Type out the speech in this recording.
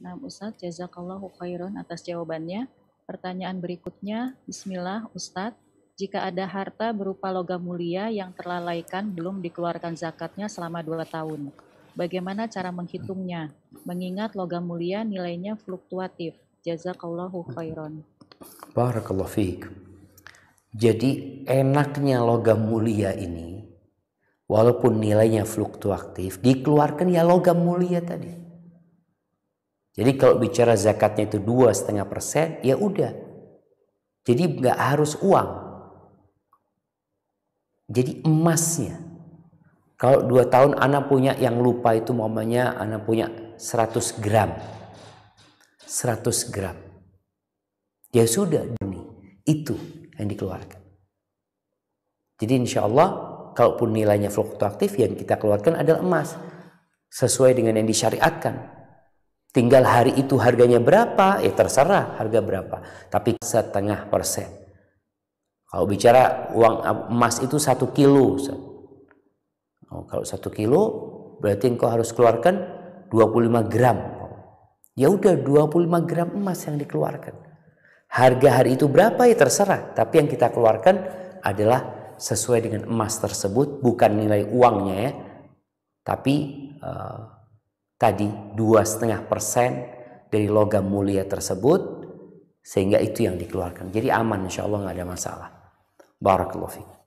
Nah, Ustadz, jazakallahu khairan atas jawabannya. Pertanyaan berikutnya, Bismillah, Ustadz, jika ada harta berupa logam mulia yang terlalaikan belum dikeluarkan zakatnya selama dua tahun, bagaimana cara menghitungnya? Mengingat logam mulia nilainya fluktuatif. Jazakallahu khairan. Barakallahu fiik. Jadi enaknya logam mulia ini, walaupun nilainya fluktuatif, dikeluarkan ya logam mulia tadi jadi kalau bicara zakatnya itu dua setengah persen, ya udah. Jadi nggak harus uang. Jadi emasnya. Kalau dua tahun anak punya yang lupa itu mamanya anak punya 100 gram. 100 gram. Ya sudah, ini itu yang dikeluarkan. Jadi insya Allah kalaupun nilainya fluktuatif yang kita keluarkan adalah emas sesuai dengan yang disyariatkan Tinggal hari itu harganya berapa, ya terserah harga berapa. Tapi setengah persen. Kalau bicara uang eh, emas itu satu kilo. Oh, kalau satu kilo, berarti engkau harus keluarkan 25 gram. Ya udah 25 gram emas yang dikeluarkan. Harga hari itu berapa ya terserah. Tapi yang kita keluarkan adalah sesuai dengan emas tersebut, bukan nilai uangnya ya. Tapi uh, tadi dua setengah persen dari logam mulia tersebut sehingga itu yang dikeluarkan. Jadi aman insya Allah nggak ada masalah. Barakallahu fiqh.